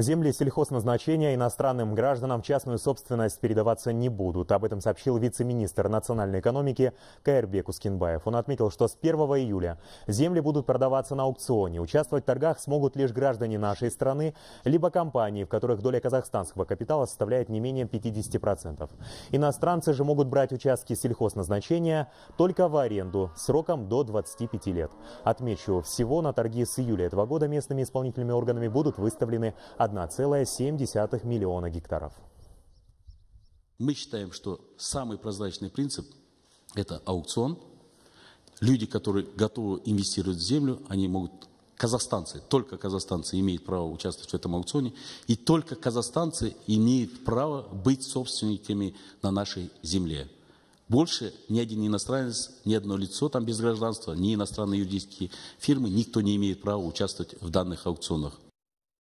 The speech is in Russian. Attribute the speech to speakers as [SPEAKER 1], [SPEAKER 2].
[SPEAKER 1] Земли сельхозназначения иностранным гражданам в частную собственность передаваться не будут. Об этом сообщил вице-министр национальной экономики Каирбек Ускинбаев. Он отметил, что с 1 июля земли будут продаваться на аукционе. Участвовать в торгах смогут лишь граждане нашей страны, либо компании, в которых доля казахстанского капитала составляет не менее 50%. Иностранцы же могут брать участки сельхозназначения только в аренду сроком до 25 лет. Отмечу, всего на торги с июля этого года местными исполнительными органами будут выставлены 1,7 миллиона гектаров.
[SPEAKER 2] Мы считаем, что самый прозрачный принцип
[SPEAKER 1] – это аукцион. Люди, которые
[SPEAKER 2] готовы инвестировать в землю, они могут казахстанцы, только казахстанцы имеют право участвовать в этом аукционе, и только казахстанцы имеют право быть собственниками на нашей земле. Больше ни один иностранец, ни одно лицо там без гражданства, ни иностранные юридические фирмы, никто не имеет права участвовать в данных аукционах.